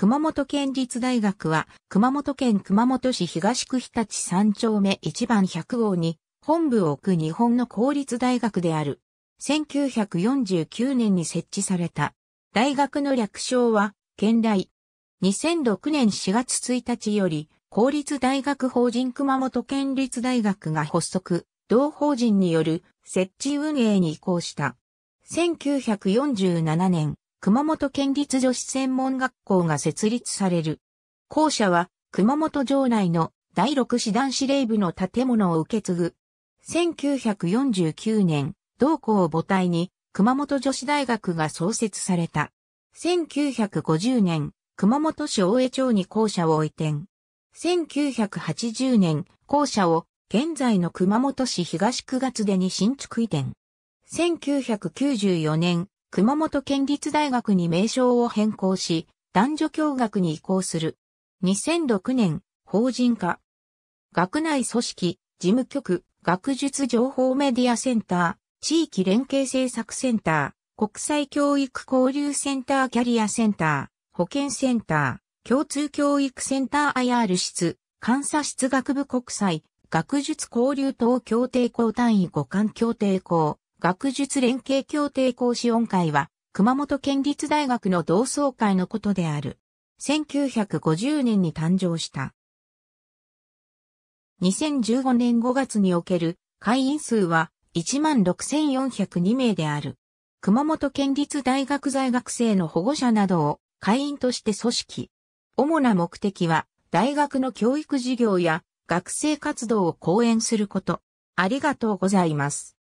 熊本県立大学は、熊本県熊本市東区日立三丁目1番100号に、本部を置く日本の公立大学である。1949年に設置された。大学の略称は、県大。2006年4月1日より、公立大学法人熊本県立大学が発足、同法人による設置運営に移行した。1947年、熊本県立女子専門学校が設立される。校舎は、熊本城内の第六師団司令部の建物を受け継ぐ。1949年、同校を母体に、熊本女子大学が創設された。1950年、熊本市大江町に校舎を移転。1980年、校舎を現在の熊本市東区月出に新築移転。1994年、熊本県立大学に名称を変更し、男女共学に移行する。2006年、法人化。学内組織、事務局、学術情報メディアセンター、地域連携政策センター、国際教育交流センターキャリアセンター、保健センター、共通教育センター IR 室、監査室学部国際、学術交流等協定校単位互換協定校、学術連携協定講師音会は、熊本県立大学の同窓会のことである。1950年に誕生した。2015年5月における会員数は16,402名である。熊本県立大学在学生の保護者などを会員として組織。主な目的は大学の教育事業や学生活動を講演すること。ありがとうございます。